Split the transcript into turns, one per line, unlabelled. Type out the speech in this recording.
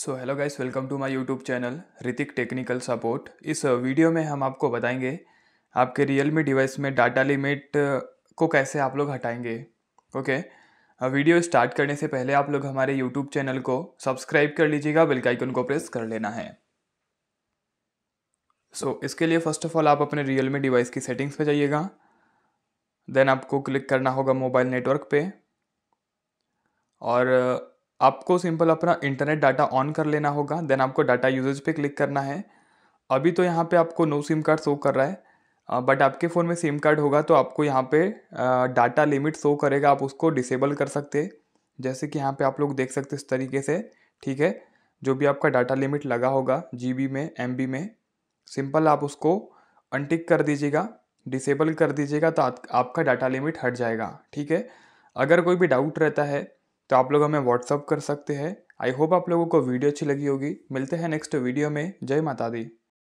so hello guys welcome to my YouTube channel Hrithik technical support इस video uh, में हम आपको बताएंगे आपके रियलमी डिवाइस में डाटा लिमिट uh, को कैसे आप लोग हटाएंगे ओके वीडियो स्टार्ट करने से पहले आप लोग हमारे यूट्यूब चैनल को सब्सक्राइब कर लीजिएगा बेल आइकन को प्रेस कर लेना है सो so, इसके लिए फ़र्स्ट ऑफ ऑल आप अपने रियलमी डिवाइस की सेटिंग्स पर जाइएगा देन आपको क्लिक करना होगा मोबाइल नेटवर्क पे और uh, आपको सिंपल अपना इंटरनेट डाटा ऑन कर लेना होगा देन आपको डाटा यूजेज पे क्लिक करना है अभी तो यहाँ पे आपको नो सिम कार्ड शो कर रहा है बट आपके फ़ोन में सिम कार्ड होगा तो आपको यहाँ पे डाटा लिमिट शो करेगा आप उसको डिसेबल कर सकते जैसे कि यहाँ पे आप लोग देख सकते इस तरीके से ठीक है जो भी आपका डाटा लिमिट लगा होगा जी में एम में सिंपल आप उसको अनटिक कर दीजिएगा डिसेबल कर दीजिएगा तो आपका डाटा लिमिट हट जाएगा ठीक है अगर कोई भी डाउट रहता है तो आप लोग हमें व्हाट्सअप कर सकते हैं आई होप आप लोगों को वीडियो अच्छी लगी होगी मिलते हैं नेक्स्ट वीडियो में जय माता दी